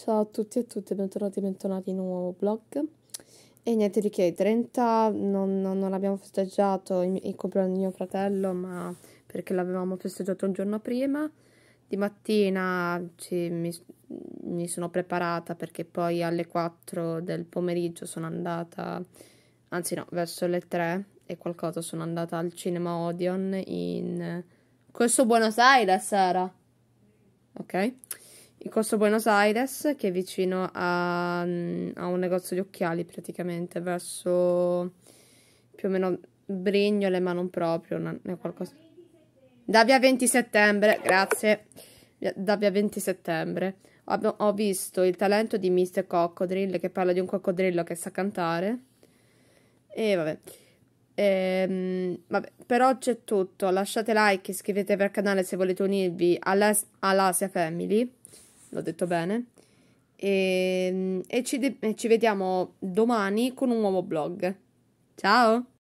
Ciao a tutti e a tutte, bentornati e bentornati in un nuovo blog. E niente di che, 30 non, non, non abbiamo festeggiato il, il compleanno di mio fratello, ma perché l'avevamo festeggiato un giorno prima. Di mattina ci, mi, mi sono preparata perché poi alle 4 del pomeriggio sono andata, anzi no, verso le 3 e qualcosa sono andata al cinema Odeon in questo Buenos Aires, Sara. Ok? il Corso Buenos Aires, che è vicino a, mm, a, un negozio di occhiali praticamente, verso più o meno Brignole, ma non proprio, non è qualcosa. Davia 20 settembre, grazie. Davia 20 settembre. Ho, visto il talento di Mr. Coccodrill che parla di un coccodrillo che sa cantare. E vabbè. Ehm, vabbè, per oggi è tutto. Lasciate like, iscrivetevi al canale se volete unirvi all'Asia Family l'ho detto bene. E, ehm, e ci, de- ci vediamo domani con un nuovo blog. Ciao!